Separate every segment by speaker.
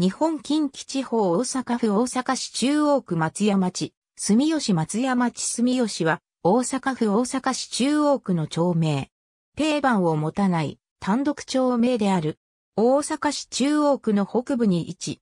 Speaker 1: 日本近畿地方大阪府大阪市中央区松屋町、住吉松屋町住吉は、大阪府大阪市中央区の町名。定番を持たない単独町名である。大阪市中央区の北部に位置。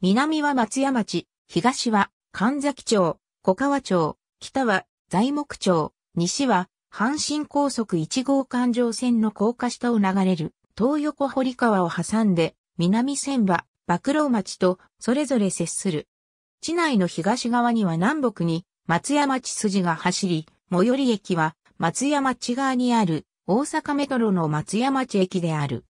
Speaker 1: 南は松屋町、東は神崎町、小川町、北は材木町、西は阪神高速1号環状線の高架下を流れる東横堀川を挟んで南線は、幕老町とそれぞれ接する。市内の東側には南北に松屋町筋が走り、最寄り駅は松屋町側にある大阪メトロの松屋町駅である。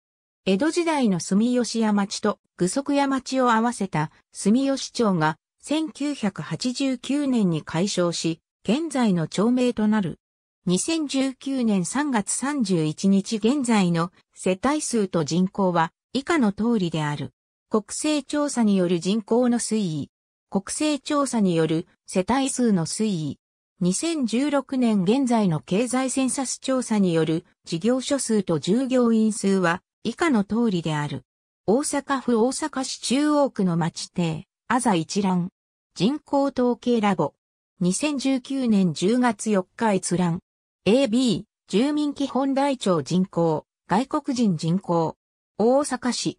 Speaker 1: 江戸時代の住吉屋町と具足屋町を合わせた住吉町が1989年に解消し、現在の町名となる。2019年3月31日現在の世帯数と人口は以下の通りである。国勢調査による人口の推移。国勢調査による世帯数の推移。2016年現在の経済センサス調査による事業所数と従業員数は以下の通りである。大阪府大阪市中央区の町邸、あざ一覧。人口統計ラボ。2019年10月4日閲覧。AB、住民基本台帳人口、外国人人口。大阪市。